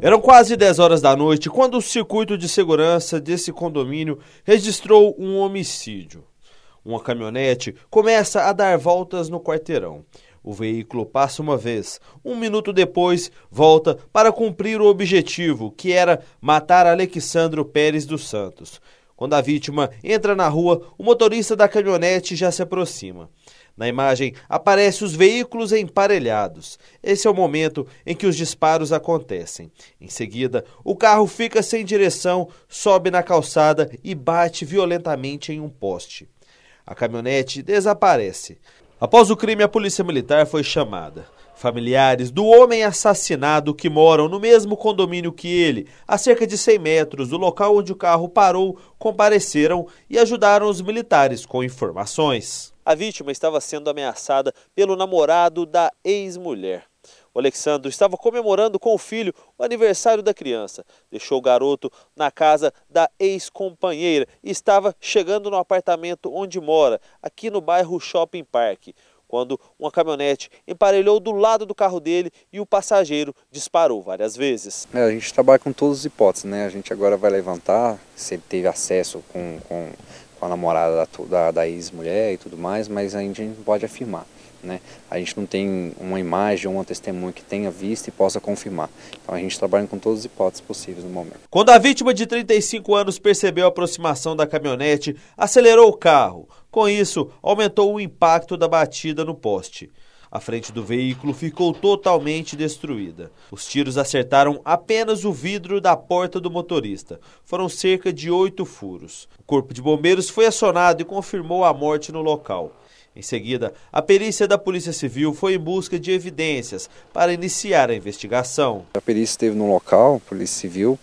Eram quase 10 horas da noite quando o circuito de segurança desse condomínio registrou um homicídio. Uma caminhonete começa a dar voltas no quarteirão. O veículo passa uma vez, um minuto depois volta para cumprir o objetivo, que era matar Alexandro Pérez dos Santos. Quando a vítima entra na rua, o motorista da caminhonete já se aproxima. Na imagem, aparecem os veículos emparelhados. Esse é o momento em que os disparos acontecem. Em seguida, o carro fica sem direção, sobe na calçada e bate violentamente em um poste. A caminhonete desaparece. Após o crime, a polícia militar foi chamada. Familiares do homem assassinado que moram no mesmo condomínio que ele, a cerca de 100 metros do local onde o carro parou, compareceram e ajudaram os militares com informações. A vítima estava sendo ameaçada pelo namorado da ex-mulher. O Alexandro estava comemorando com o filho o aniversário da criança. Deixou o garoto na casa da ex-companheira e estava chegando no apartamento onde mora, aqui no bairro Shopping Park quando uma caminhonete emparelhou do lado do carro dele e o passageiro disparou várias vezes. É, a gente trabalha com todas as hipóteses, né? A gente agora vai levantar, se ele teve acesso com, com com a namorada da, da, da ex-mulher e tudo mais, mas a gente não pode afirmar. Né? A gente não tem uma imagem ou uma testemunha que tenha visto e possa confirmar. Então a gente trabalha com todas as hipóteses possíveis no momento. Quando a vítima de 35 anos percebeu a aproximação da caminhonete, acelerou o carro. Com isso, aumentou o impacto da batida no poste. A frente do veículo ficou totalmente destruída. Os tiros acertaram apenas o vidro da porta do motorista. Foram cerca de oito furos. O corpo de bombeiros foi acionado e confirmou a morte no local. Em seguida, a perícia da Polícia Civil foi em busca de evidências para iniciar a investigação. A perícia esteve no local, a Polícia Civil,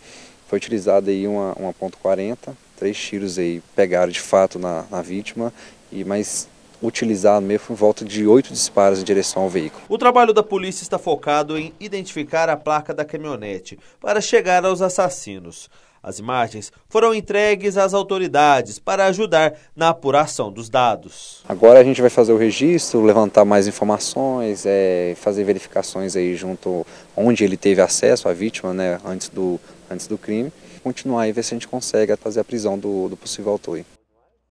foi utilizada aí uma, uma .40, três tiros aí pegaram de fato na, na vítima, e mas utilizado mesmo em volta de oito disparos em direção ao veículo. O trabalho da polícia está focado em identificar a placa da caminhonete para chegar aos assassinos. As imagens foram entregues às autoridades para ajudar na apuração dos dados. Agora a gente vai fazer o registro, levantar mais informações, é, fazer verificações aí junto onde ele teve acesso à vítima, né, antes do antes do crime. Continuar e ver se a gente consegue fazer a prisão do, do possível autor.